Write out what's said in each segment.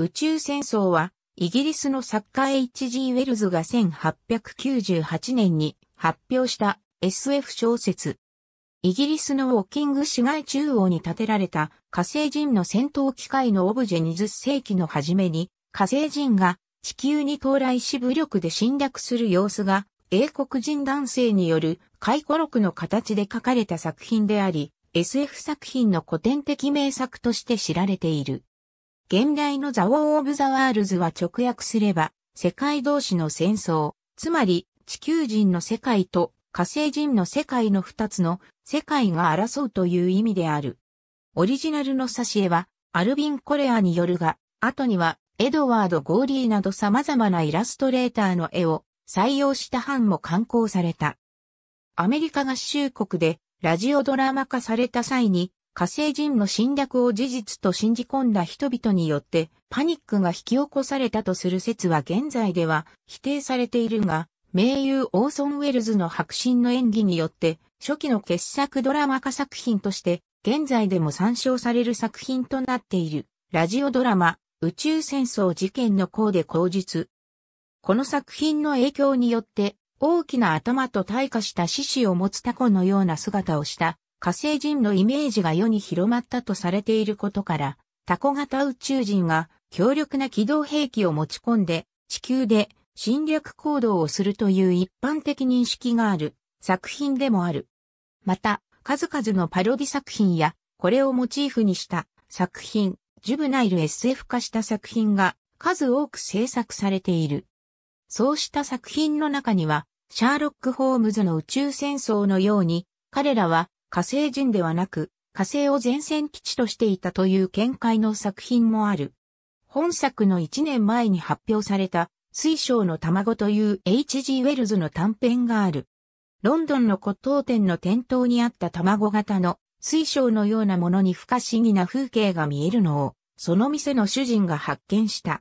宇宙戦争は、イギリスの作家 H.G. ウェルズが1898年に発表した SF 小説。イギリスのウォーキング市街中央に建てられた火星人の戦闘機械のオブジェ20世紀の初めに火星人が地球に到来し武力で侵略する様子が英国人男性による回顧録の形で書かれた作品であり SF 作品の古典的名作として知られている。現代のザ・ウォー・オブ・ザ・ワールズは直訳すれば、世界同士の戦争、つまり地球人の世界と火星人の世界の二つの世界が争うという意味である。オリジナルの挿絵は、アルビン・コレアによるが、後には、エドワード・ゴーリーなど様々なイラストレーターの絵を採用した版も刊行された。アメリカ合衆国でラジオドラマ化された際に火星人の侵略を事実と信じ込んだ人々によってパニックが引き起こされたとする説は現在では否定されているが、名優オーソン・ウェルズの白真の演技によって初期の傑作ドラマ化作品として現在でも参照される作品となっているラジオドラマ宇宙戦争事件の項で口述。この作品の影響によって大きな頭と退化した獅子を持つタコのような姿をした火星人のイメージが世に広まったとされていることから、タコ型宇宙人が強力な機動兵器を持ち込んで地球で侵略行動をするという一般的認識がある作品でもある。また、数々のパロディ作品やこれをモチーフにした作品、ジュブナイル SF 化した作品が数多く制作されている。そうした作品の中には、シャーロック・ホームズの宇宙戦争のように、彼らは火星人ではなく、火星を前線基地としていたという見解の作品もある。本作の1年前に発表された、水晶の卵という H.G. ウェルズの短編がある。ロンドンの骨董店の店頭にあった卵型の水晶のようなものに不可思議な風景が見えるのを、その店の主人が発見した。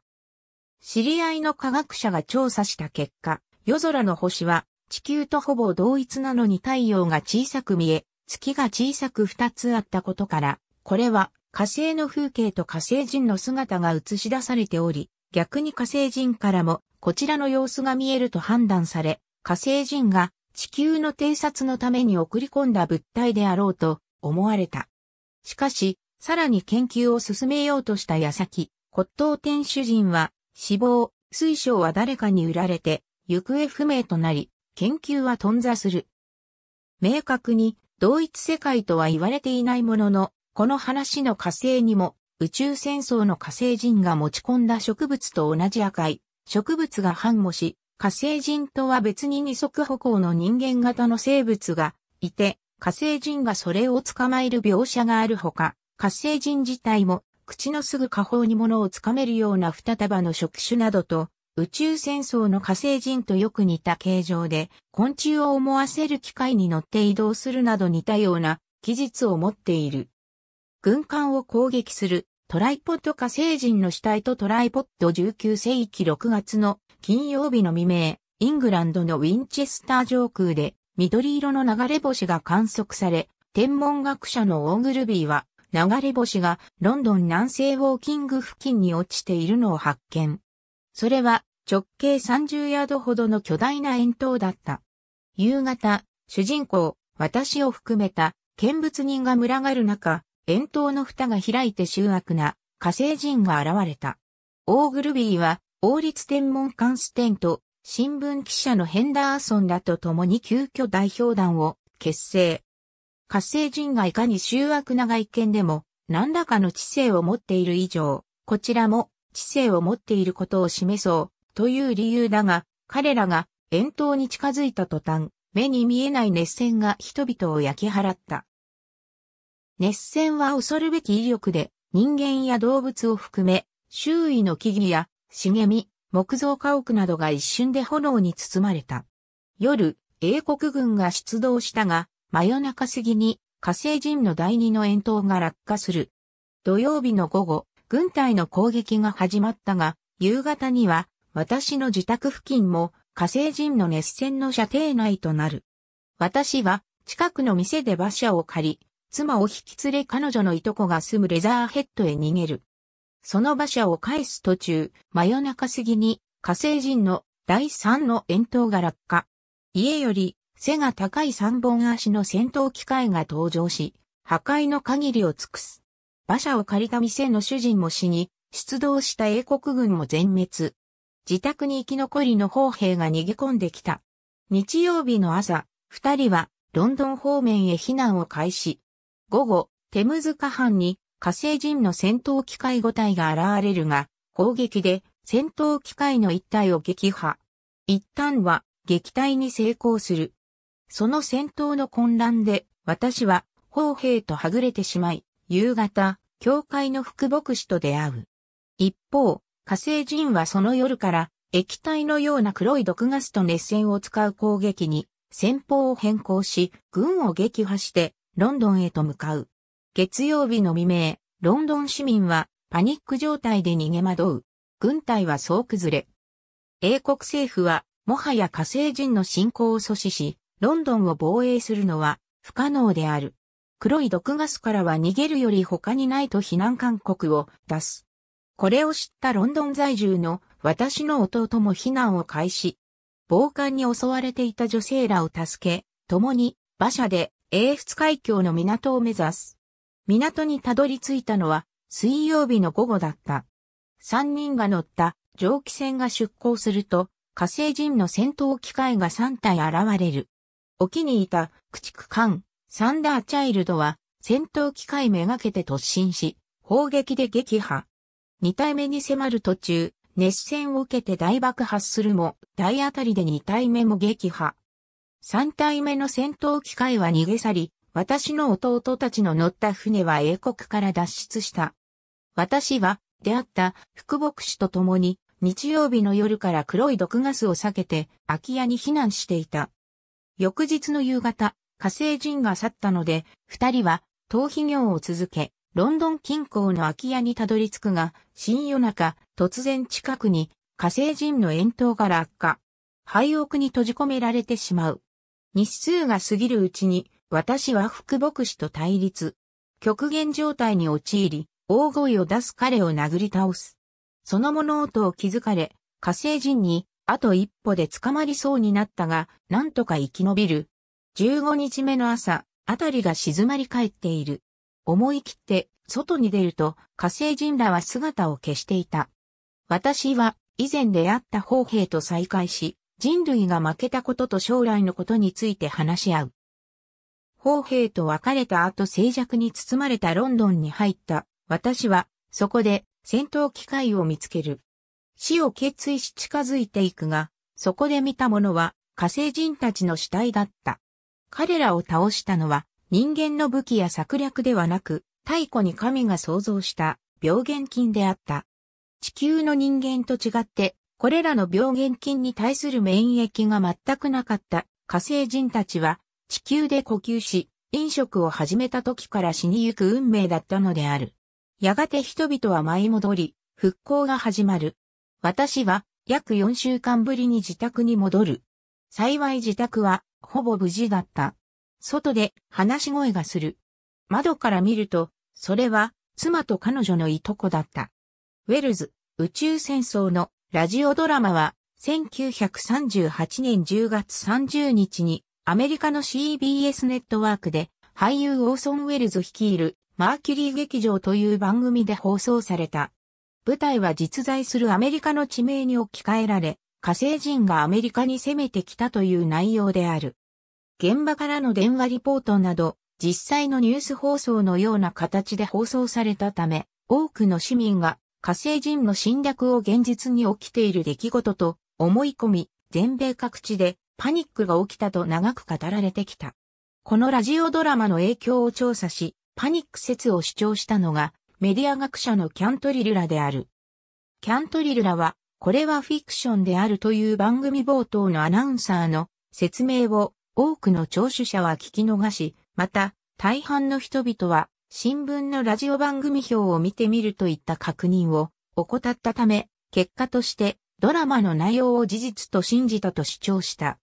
知り合いの科学者が調査した結果、夜空の星は地球とほぼ同一なのに太陽が小さく見え、月が小さく2つあったことから、これは火星の風景と火星人の姿が映し出されており、逆に火星人からもこちらの様子が見えると判断され、火星人が地球の偵察のために送り込んだ物体であろうと思われた。しかし、さらに研究を進めようとした矢先、骨董店主人は死亡、水晶は誰かに売られて行方不明となり、研究は頓挫する。明確に同一世界とは言われていないものの、この話の火星にも宇宙戦争の火星人が持ち込んだ植物と同じ赤い植物が反応し、火星人とは別に二足歩行の人間型の生物がいて、火星人がそれを捕まえる描写があるほか、火星人自体も口のすぐ下方に物をつかめるような二束の触手などと宇宙戦争の火星人とよく似た形状で、昆虫を思わせる機械に乗って移動するなど似たような技術を持っている。軍艦を攻撃するトライポッド火星人の死体とトライポッド19世紀6月の金曜日の未明、イングランドのウィンチェスター上空で緑色の流れ星が観測され、天文学者のオーグルビーは流れ星がロンドン南西ウォーキング付近に落ちているのを発見。それは直径30ヤードほどの巨大な円筒だった。夕方、主人公、私を含めた見物人が群がる中、円筒の蓋が開いて醜悪な火星人が現れた。オーグルビーは王立天文館ステンと新聞記者のヘンダーソンらと共に急遽代表団を結成。火星人がいかに醜悪な外見でも何らかの知性を持っている以上、こちらも知性を持っていることを示そうという理由だが、彼らが遠投に近づいた途端、目に見えない熱線が人々を焼き払った。熱線は恐るべき威力で人間や動物を含め周囲の木々や茂み、木造家屋などが一瞬で炎に包まれた。夜、英国軍が出動したが、真夜中過ぎに火星人の第二の円筒が落下する。土曜日の午後、軍隊の攻撃が始まったが、夕方には私の自宅付近も火星人の熱戦の射程内となる。私は近くの店で馬車を借り、妻を引き連れ彼女のいとこが住むレザーヘッドへ逃げる。その馬車を返す途中、真夜中過ぎに火星人の第3の円筒が落下。家より背が高い3本足の戦闘機械が登場し、破壊の限りを尽くす。馬車を借りた店の主人も死に、出動した英国軍も全滅。自宅に生き残りの砲兵が逃げ込んできた。日曜日の朝、二人はロンドン方面へ避難を開始。午後、テムズ下半に火星人の戦闘機械5体が現れるが、砲撃で戦闘機械の一体を撃破。一旦は撃退に成功する。その戦闘の混乱で私は砲兵とはぐれてしまい、夕方、教会の副牧師と出会う。一方、火星人はその夜から液体のような黒い毒ガスと熱線を使う攻撃に戦法を変更し、軍を撃破してロンドンへと向かう。月曜日の未明、ロンドン市民はパニック状態で逃げ惑う。軍隊は総崩れ。英国政府はもはや火星人の侵攻を阻止し、ロンドンを防衛するのは不可能である。黒い毒ガスからは逃げるより他にないと避難勧告を出す。これを知ったロンドン在住の私の弟も避難を開始。暴漢に襲われていた女性らを助け、共に馬車で英仏海峡の港を目指す。港にたどり着いたのは水曜日の午後だった。三人が乗った蒸気船が出港すると火星人の戦闘機械が三体現れる。沖にいた駆逐艦サンダーチャイルドは戦闘機械めがけて突進し、砲撃で撃破。2体目に迫る途中、熱戦を受けて大爆発するも、大当たりで2体目も撃破。3体目の戦闘機械は逃げ去り、私の弟たちの乗った船は英国から脱出した。私は、出会った福牧師と共に、日曜日の夜から黒い毒ガスを避けて、空き家に避難していた。翌日の夕方、火星人が去ったので、二人は、逃避業を続け、ロンドン近郊の空き家にたどり着くが、新夜中、突然近くに火星人の遠投が落下。廃屋に閉じ込められてしまう。日数が過ぎるうちに、私は福牧師と対立。極限状態に陥り、大声を出す彼を殴り倒す。その物音を気づかれ、火星人に、あと一歩で捕まりそうになったが、なんとか生き延びる。15日目の朝、あたりが静まり返っている。思い切って外に出ると火星人らは姿を消していた。私は以前出会った砲兵と再会し、人類が負けたことと将来のことについて話し合う。砲兵と別れた後静寂に包まれたロンドンに入った。私はそこで戦闘機械を見つける。死を決意し近づいていくが、そこで見たものは火星人たちの死体だった。彼らを倒したのは人間の武器や策略ではなく、太古に神が創造した病原菌であった。地球の人間と違って、これらの病原菌に対する免疫が全くなかった火星人たちは地球で呼吸し、飲食を始めた時から死にゆく運命だったのである。やがて人々は舞い戻り、復興が始まる。私は約4週間ぶりに自宅に戻る。幸い自宅はほぼ無事だった。外で話し声がする。窓から見ると、それは妻と彼女のいとこだった。ウェルズ宇宙戦争のラジオドラマは1938年10月30日にアメリカの CBS ネットワークで俳優オーソン・ウェルズ率いるマーキュリー劇場という番組で放送された。舞台は実在するアメリカの地名に置き換えられ、火星人がアメリカに攻めてきたという内容である。現場からの電話リポートなど、実際のニュース放送のような形で放送されたため、多くの市民が火星人の侵略を現実に起きている出来事と思い込み、全米各地でパニックが起きたと長く語られてきた。このラジオドラマの影響を調査し、パニック説を主張したのがメディア学者のキャントリルラである。キャントリルラはこれはフィクションであるという番組冒頭のアナウンサーの説明を多くの聴取者は聞き逃し、また大半の人々は新聞のラジオ番組表を見てみるといった確認を怠ったため、結果としてドラマの内容を事実と信じたと主張した。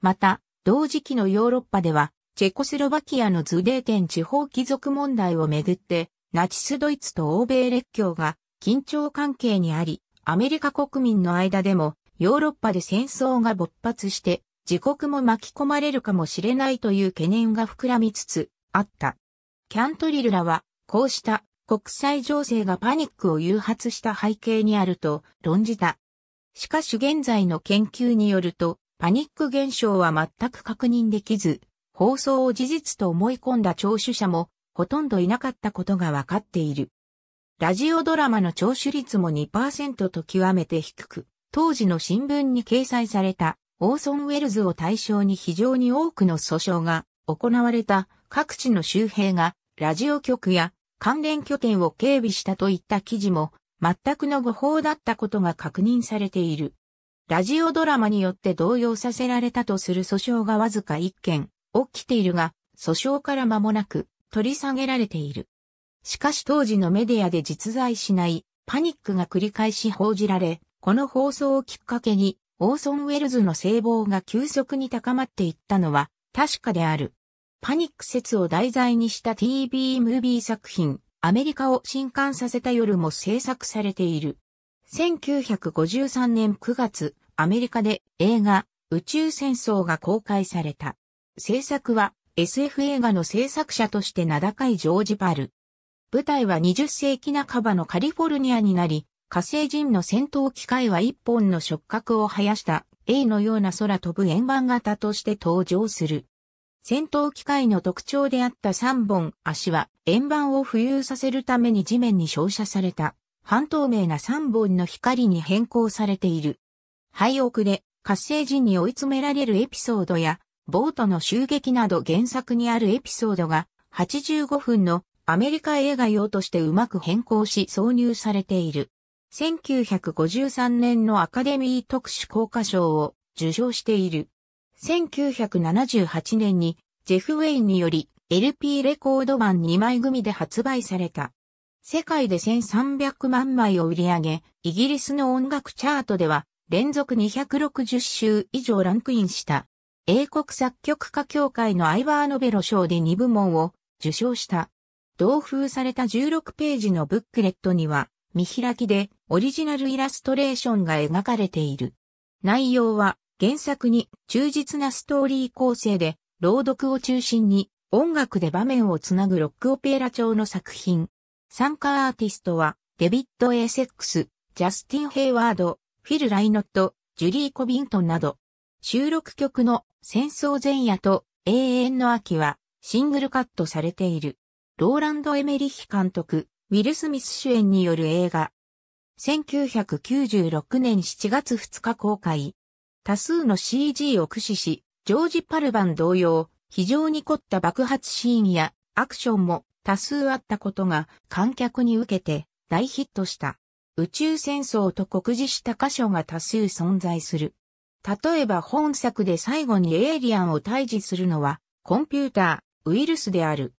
また、同時期のヨーロッパでは、チェコスロバキアのズデーテン地方貴族問題をめぐって、ナチスドイツと欧米列強が緊張関係にあり、アメリカ国民の間でも、ヨーロッパで戦争が勃発して、自国も巻き込まれるかもしれないという懸念が膨らみつつあった。キャントリルらは、こうした国際情勢がパニックを誘発した背景にあると論じた。しかし現在の研究によると、パニック現象は全く確認できず、放送を事実と思い込んだ聴取者もほとんどいなかったことがわかっている。ラジオドラマの聴取率も2%と極めて低く、当時の新聞に掲載されたオーソン・ウェルズを対象に非常に多くの訴訟が行われた各地の周兵がラジオ局や関連拠点を警備したといった記事も全くの誤報だったことが確認されている。ラジオドラマによって動揺させられたとする訴訟がわずか1件起きているが、訴訟から間もなく取り下げられている。しかし当時のメディアで実在しないパニックが繰り返し報じられ、この放送をきっかけに、オーソン・ウェルズの性望が急速に高まっていったのは確かである。パニック説を題材にした TV ムービー作品、アメリカを震撼させた夜も制作されている。1953年9月、アメリカで映画、宇宙戦争が公開された。制作は SF 映画の制作者として名高いジョージ・パル。舞台は20世紀半ばのカリフォルニアになり、火星人の戦闘機械は一本の触覚を生やした A のような空飛ぶ円盤型として登場する。戦闘機械の特徴であった3本足は円盤を浮遊させるために地面に照射された半透明な3本の光に変更されている。廃屋で火星人に追い詰められるエピソードやボートの襲撃など原作にあるエピソードが85分のアメリカ映画用としてうまく変更し挿入されている。1953年のアカデミー特殊効果賞を受賞している。1978年にジェフ・ウェインにより LP レコード版2枚組で発売された。世界で1300万枚を売り上げ、イギリスの音楽チャートでは連続260週以上ランクインした。英国作曲家協会のアイバーノベロ賞で2部門を受賞した。同封された16ページのブックレットには、見開きでオリジナルイラストレーションが描かれている。内容は原作に忠実なストーリー構成で、朗読を中心に音楽で場面をつなぐロックオペラ調の作品。参加アーティストは、デビッド・エーセックス、ジャスティン・ヘイワード、フィル・ライノット、ジュリー・コビントンなど、収録曲の戦争前夜と永遠の秋はシングルカットされている。ローランド・エメリヒ監督、ウィル・スミス主演による映画。1996年7月2日公開。多数の CG を駆使し、ジョージ・パルバン同様、非常に凝った爆発シーンやアクションも多数あったことが観客に受けて大ヒットした。宇宙戦争と酷似した箇所が多数存在する。例えば本作で最後にエイリアンを退治するのはコンピューター、ウイルスである。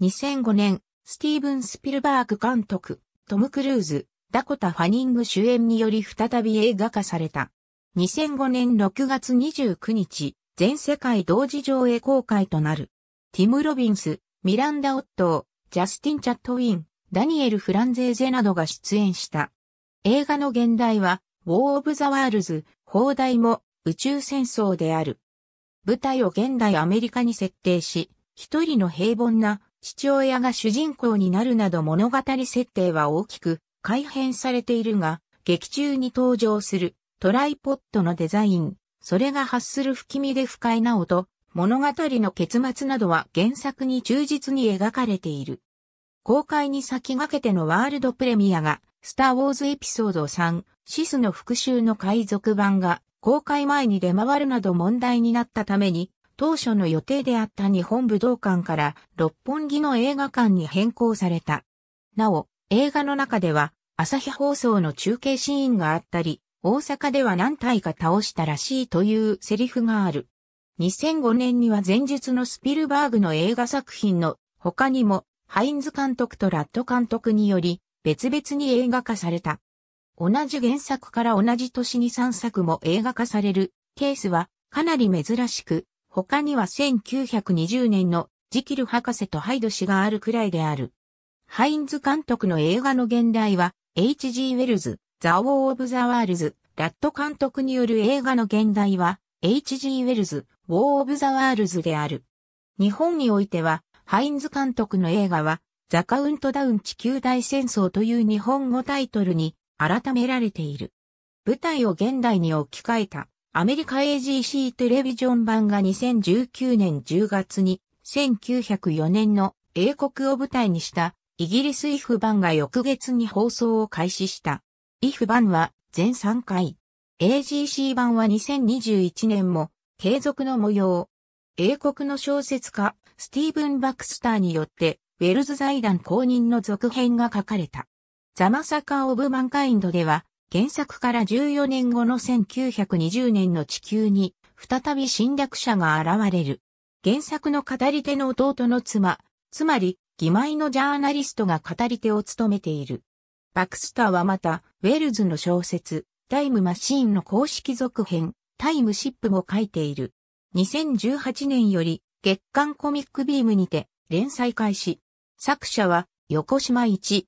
2005年、スティーブン・スピルバーグ監督、トム・クルーズ、ダコタ・ファニング主演により再び映画化された。2005年6月29日、全世界同時上映公開となる。ティム・ロビンス、ミランダ・オットー、ジャスティン・チャットウィン、ダニエル・フランゼーゼなどが出演した。映画の現代は、ウォー・オブ・ザ・ワールズ、放題も宇宙戦争である。舞台を現代アメリカに設定し、一人の平凡な父親が主人公になるなど物語設定は大きく改変されているが、劇中に登場するトライポッドのデザイン、それが発する不気味で不快な音、物語の結末などは原作に忠実に描かれている。公開に先駆けてのワールドプレミアが、スター・ウォーズエピソード3、シスの復讐の海賊版が公開前に出回るなど問題になったために、当初の予定であった日本武道館から六本木の映画館に変更された。なお、映画の中では、朝日放送の中継シーンがあったり、大阪では何体か倒したらしいというセリフがある。2005年には前述のスピルバーグの映画作品の他にも、ハインズ監督とラッド監督により、別々に映画化された。同じ原作から同じ年に3作も映画化されるケースはかなり珍しく、他には1920年のジキル博士とハイド氏があるくらいである。ハインズ監督の映画の現代は、H.G. ウェルズ、ザ・ウォー・オブ・ザ・ワールズ、ラット監督による映画の現代は、H.G. ウェルズ、ウォー・オブ・ザ・ワールズである。日本においては、ハインズ監督の映画は、ザ・カウントダウン地球大戦争という日本語タイトルに改められている。舞台を現代に置き換えたアメリカ AGC テレビジョン版が2019年10月に1904年の英国を舞台にしたイギリスイフ版が翌月に放送を開始した。イフ版は全3回。AGC 版は2021年も継続の模様。英国の小説家、スティーブン・バクスターによって、ウェルズ財団公認の続編が書かれた。ザ・マサカー・オブ・マンカインドでは、原作から14年後の1920年の地球に、再び侵略者が現れる。原作の語り手の弟の妻、つまり、義妹のジャーナリストが語り手を務めている。バクスターはまた、ウェルズの小説、タイムマシーンの公式続編、タイムシップも書いている。2018年より、月刊コミックビームにて、連載開始。作者は、横島一、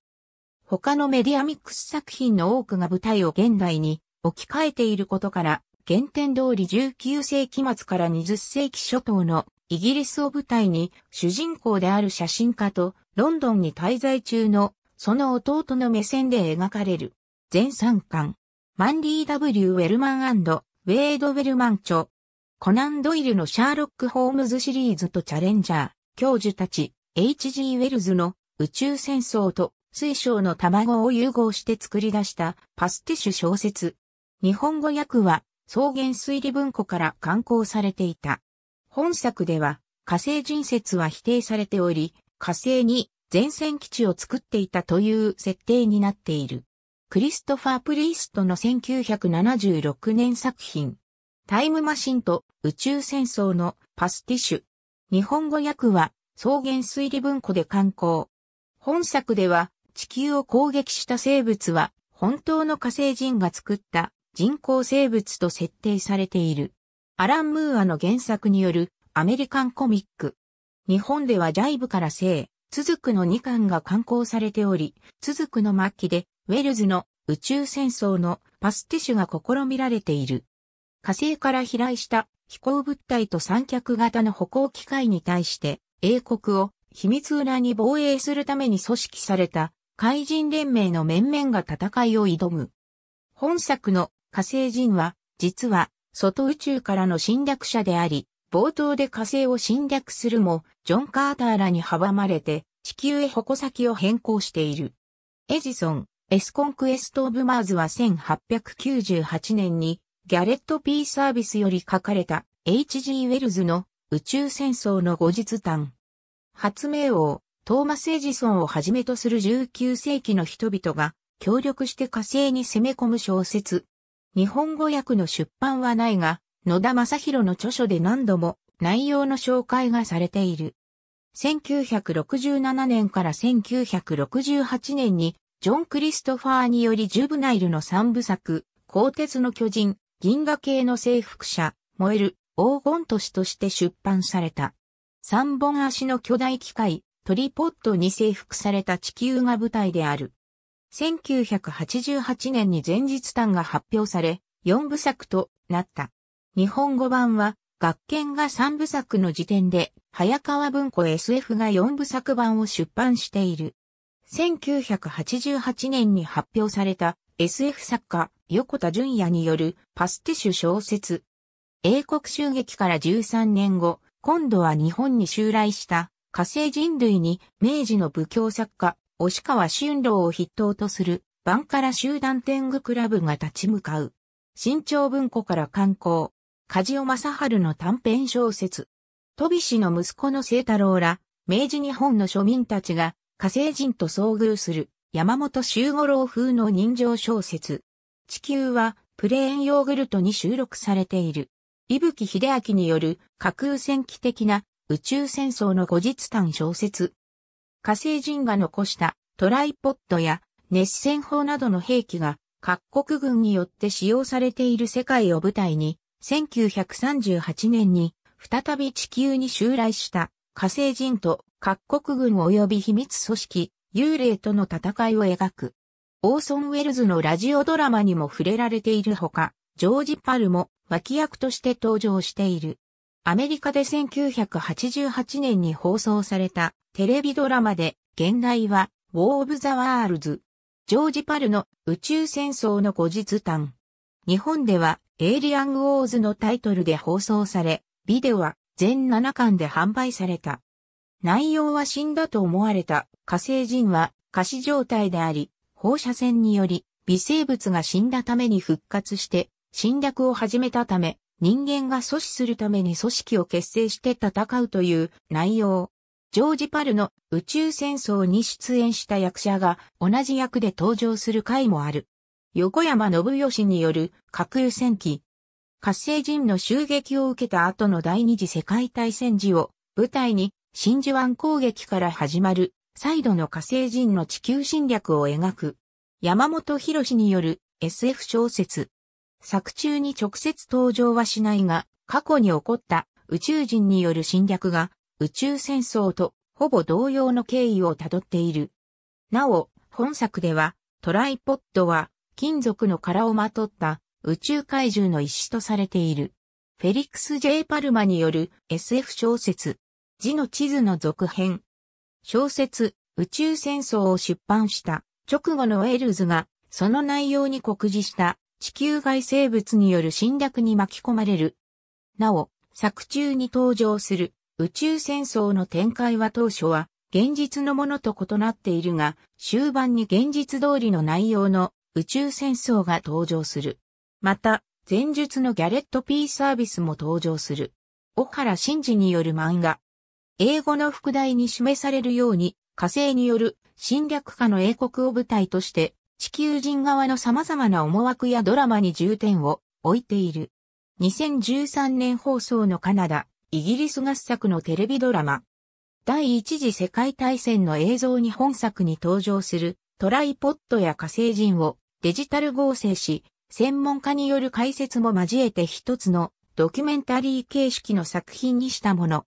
他のメディアミックス作品の多くが舞台を現代に置き換えていることから、原点通り19世紀末から20世紀初頭のイギリスを舞台に主人公である写真家とロンドンに滞在中のその弟の目線で描かれる。全3巻。マンリー・ W・ ウェルマンウェイド・ウェルマン著。コナン・ドイルのシャーロック・ホームズシリーズとチャレンジャー、教授たち、H.G. ウェルズの宇宙戦争と水晶の卵を融合して作り出したパスティッシュ小説。日本語訳は草原推理文庫から刊行されていた。本作では火星人説は否定されており、火星に前線基地を作っていたという設定になっている。クリストファー・プリーストの1976年作品。タイムマシンと宇宙戦争のパスティッシュ。日本語訳は草原推理文庫で刊行。本作では地球を攻撃した生物は本当の火星人が作った人工生物と設定されている。アラン・ムーアの原作によるアメリカンコミック。日本ではジャイブから生、続くの2巻が刊行されており、続くの末期でウェルズの宇宙戦争のパスティシュが試みられている。火星から飛来した飛行物体と三脚型の歩行機械に対して英国を秘密裏に防衛するために組織された怪人連盟の面々が戦いを挑む。本作の火星人は、実は、外宇宙からの侵略者であり、冒頭で火星を侵略するも、ジョン・カーターらに阻まれて、地球へ矛先を変更している。エジソン、エスコンクエスト・オブ・マーズは1898年に、ギャレット・ピー・サービスより書かれた、H.G. ウェルズの宇宙戦争の後日談。発明王、トーマス・エジソンをはじめとする19世紀の人々が協力して火星に攻め込む小説。日本語訳の出版はないが、野田正宏の著書で何度も内容の紹介がされている。1967年から1968年に、ジョン・クリストファーによりジュブナイルの三部作、鋼鉄の巨人、銀河系の征服者、燃える、黄金都市として出版された。三本足の巨大機械、トリポッドに征服された地球が舞台である。1988年に前日譚が発表され、4部作となった。日本語版は、学研が3部作の時点で、早川文庫 SF が4部作版を出版している。1988年に発表された SF 作家横田淳也によるパスティシュ小説。英国襲撃から13年後、今度は日本に襲来した火星人類に明治の武教作家、押川春郎を筆頭とする、バンカラ集団天狗クラブが立ち向かう。新潮文庫から刊行。梶尾正春の短編小説。飛び氏の息子の清太郎ら、明治日本の庶民たちが火星人と遭遇する山本周五郎風の人情小説。地球はプレーンヨーグルトに収録されている。伊吹秀明による架空戦記的な宇宙戦争の後日誕小説。火星人が残したトライポッドや熱戦砲などの兵器が各国軍によって使用されている世界を舞台に、1938年に再び地球に襲来した火星人と各国軍及び秘密組織、幽霊との戦いを描く。オーソン・ウェルズのラジオドラマにも触れられているほか、ジョージ・パルも脇役として登場している。アメリカで1988年に放送されたテレビドラマで、現代は、ウォー・オブ・ザ・ワールズ。ジョージ・パルの宇宙戦争の後日談。日本では、エイリアン・ウォーズのタイトルで放送され、ビデオは全7巻で販売された。内容は死んだと思われた火星人は火死状態であり、放射線により微生物が死んだために復活して侵略を始めたため、人間が阻止するために組織を結成して戦うという内容。ジョージ・パルの宇宙戦争に出演した役者が同じ役で登場する回もある。横山信義による核空戦記。火星人の襲撃を受けた後の第二次世界大戦時を舞台に真珠湾攻撃から始まる再度の火星人の地球侵略を描く。山本博による SF 小説作中に直接登場はしないが、過去に起こった宇宙人による侵略が宇宙戦争とほぼ同様の経緯をたどっている。なお、本作ではトライポッドは金属の殻をまとった宇宙怪獣の石とされている。フェリックス・ジェイパルマによる SF 小説、字の地図の続編。小説、宇宙戦争を出版した直後のウェールズがその内容に酷似した地球外生物による侵略に巻き込まれる。なお、作中に登場する宇宙戦争の展開は当初は現実のものと異なっているが、終盤に現実通りの内容の宇宙戦争が登場する。また、前述のギャレット P サービスも登場する。小原真嗣による漫画。英語の副題に示されるように、火星による侵略下の英国を舞台として、地球人側の様々な思惑やドラマに重点を置いている。2013年放送のカナダ、イギリス合作のテレビドラマ。第一次世界大戦の映像に本作に登場するトライポッドや火星人をデジタル合成し、専門家による解説も交えて一つのドキュメンタリー形式の作品にしたもの。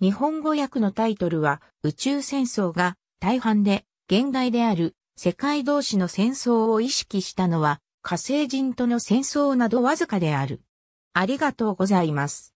日本語訳のタイトルは宇宙戦争が大半で現代である世界同士の戦争を意識したのは火星人との戦争などわずかである。ありがとうございます。